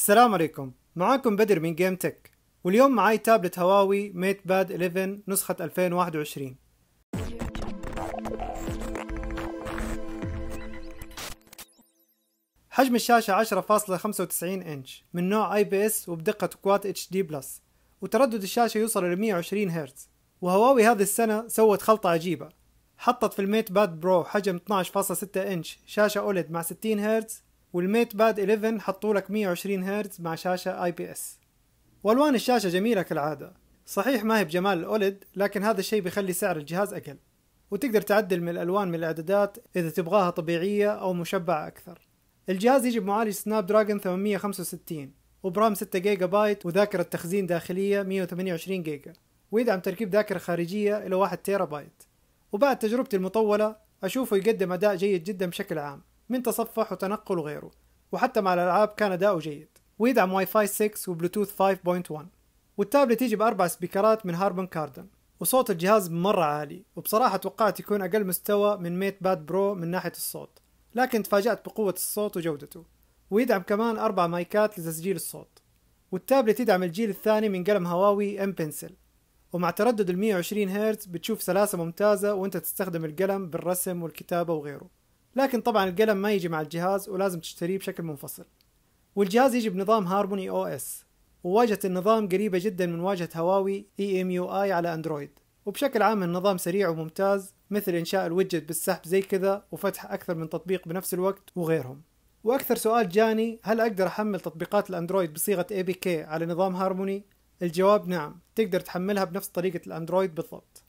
السلام عليكم معاكم بدر من جيم تك واليوم معاي تابلت هواوي ميت باد 11 نسخة 2021 حجم الشاشة 10.95 انش من نوع اي بي اس وبدقة كوات اتش دي بلس وتردد الشاشة يوصل ل 120 هرتز وهواوي هذه السنة سوت خلطة عجيبة حطت في الميت باد برو حجم 12.6 انش شاشة اوليد مع 60 هرتز والميت باد 11 حطوا لك 120 هرتز مع شاشة اي بي اس والوان الشاشة جميلة كالعادة صحيح ما هي بجمال الاولد لكن هذا الشيء بيخلي سعر الجهاز اقل وتقدر تعدل من الالوان من الاعدادات اذا تبغاها طبيعية او مشبعة اكثر الجهاز يجي بمعالج سناب دراجون 865 وبرام 6 جيجا بايت وذاكرة تخزين داخلية 128 جيجا ويدعم تركيب ذاكرة خارجية إلى 1 تيرا بايت وبعد تجربتي المطولة أشوفه يقدم أداء جيد جدا بشكل عام من تصفح وتنقل وغيره وحتى مع الألعاب كان أداؤه جيد ويدعم واي فاي 6 وبلوتوث 5.1 والتابلت يجي بأربع سبيكرات من هاربون كاردن وصوت الجهاز مرة عالي وبصراحة توقعت يكون أقل مستوى من ميت باد برو من ناحية الصوت لكن تفاجأت بقوة الصوت وجودته ويدعم كمان أربع مايكات لتسجيل الصوت والتابلت يدعم الجيل الثاني من قلم هواوي ام بنسل ومع تردد ال 120 هرتز بتشوف سلاسة ممتازة وانت تستخدم القلم بالرسم والكتابة وغيره لكن طبعا القلم ما يجي مع الجهاز ولازم تشتريه بشكل منفصل والجهاز يجي بنظام هارموني او اس وواجهة النظام قريبة جدا من واجهة هواوي اي ام يو اي على اندرويد وبشكل عام النظام سريع وممتاز مثل انشاء الويدجت بالسحب زي كذا وفتح اكثر من تطبيق بنفس الوقت وغيرهم واكثر سؤال جاني هل اقدر احمل تطبيقات الاندرويد بصيغة اي بي كي على نظام هارموني الجواب نعم تقدر تحملها بنفس طريقة الاندرويد بالضبط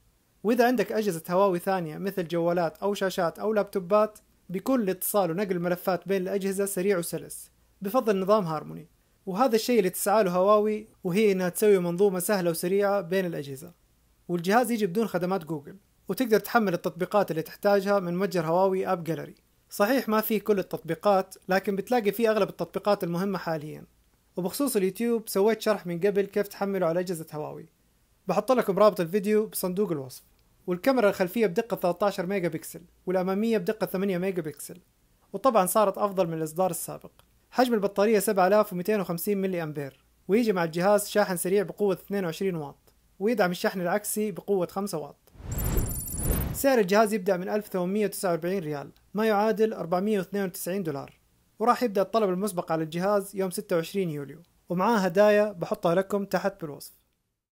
وإذا عندك أجهزة هواوي ثانية مثل جوالات أو شاشات أو لابتوبات بيكون الاتصال ونقل الملفات بين الأجهزة سريع وسلس بفضل نظام هارموني وهذا الشيء اللي تسعى له هواوي وهي إنها تسوي منظومة سهلة وسريعة بين الأجهزة والجهاز يجي بدون خدمات جوجل وتقدر تحمل التطبيقات اللي تحتاجها من متجر هواوي أب جالري صحيح ما فيه كل التطبيقات لكن بتلاقي فيه أغلب التطبيقات المهمة حاليا وبخصوص اليوتيوب سويت شرح من قبل كيف تحمله على أجهزة هواوي بحط لكم رابط الفيديو بصندوق الوصف والكاميرا الخلفيه بدقه 13 ميجا بكسل والاماميه بدقه 8 ميجا بكسل وطبعا صارت افضل من الاصدار السابق حجم البطاريه 7250 ملي امبير ويجي مع الجهاز شاحن سريع بقوه 22 واط ويدعم الشحن العكسي بقوه 5 واط سعر الجهاز يبدأ من 1849 ريال ما يعادل 492 دولار وراح يبدأ الطلب المسبق على الجهاز يوم 26 يوليو ومعاه هدايا بحطها لكم تحت بالوصف